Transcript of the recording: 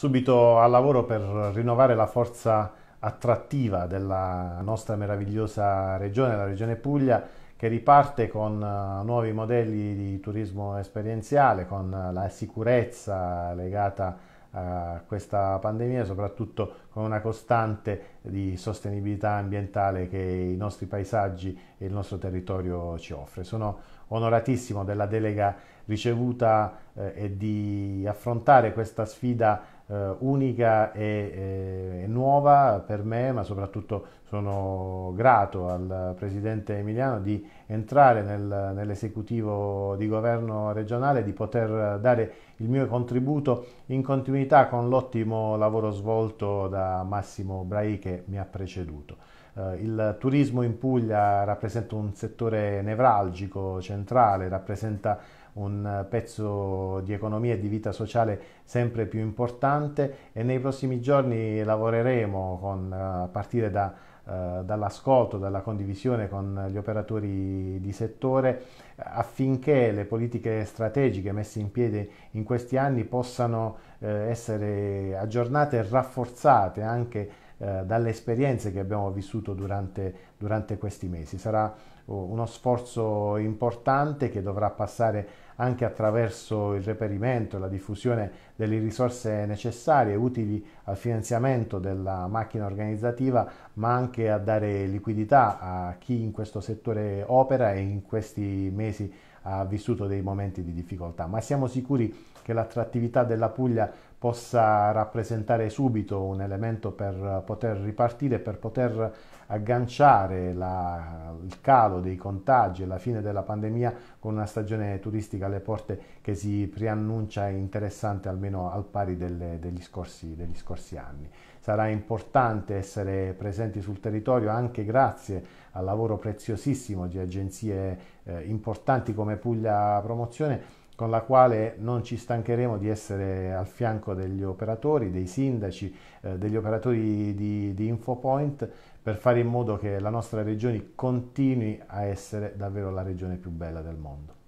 subito al lavoro per rinnovare la forza attrattiva della nostra meravigliosa regione, la regione Puglia, che riparte con eh, nuovi modelli di turismo esperienziale, con eh, la sicurezza legata a questa pandemia, soprattutto con una costante di sostenibilità ambientale che i nostri paesaggi e il nostro territorio ci offre. Sono onoratissimo della delega ricevuta eh, e di affrontare questa sfida eh, unica e, eh, e, nuova per me, ma soprattutto sono grato al Presidente Emiliano di entrare nel, nell'esecutivo di governo regionale, di poter dare il mio contributo in continuità con l'ottimo lavoro svolto da Massimo Braiche che mi ha preceduto. Eh, il turismo in Puglia rappresenta un settore nevralgico, centrale, rappresenta un pezzo di economia e di vita sociale sempre più importante e nei prossimi giorni lavoreremo con, eh, a partire da eh, dall'ascolto, dalla condivisione con gli operatori di settore affinché le politiche strategiche messe in piedi in questi anni possano essere aggiornate e rafforzate anche eh, dalle esperienze che abbiamo vissuto durante, durante questi mesi. Sarà oh, uno sforzo importante che dovrà passare anche attraverso il reperimento e la diffusione delle risorse necessarie utili al finanziamento della macchina organizzativa, ma anche a dare liquidità a chi in questo settore opera e in questi mesi ha vissuto dei momenti di difficoltà. Ma siamo sicuri che l'attrattività della Puglia possa rappresentare subito un elemento per poter ripartire, per poter agganciare la, il calo dei contagi e la fine della pandemia con una stagione turistica alle porte che si preannuncia interessante almeno al pari delle, degli, scorsi, degli scorsi anni. Sarà importante essere presenti sul territorio anche grazie al lavoro preziosissimo di agenzie eh, importanti come Puglia Promozione con la quale non ci stancheremo di essere al fianco degli operatori, dei sindaci, eh, degli operatori di, di Infopoint per fare in modo che la nostra regione continui a essere davvero la regione più bella del mondo.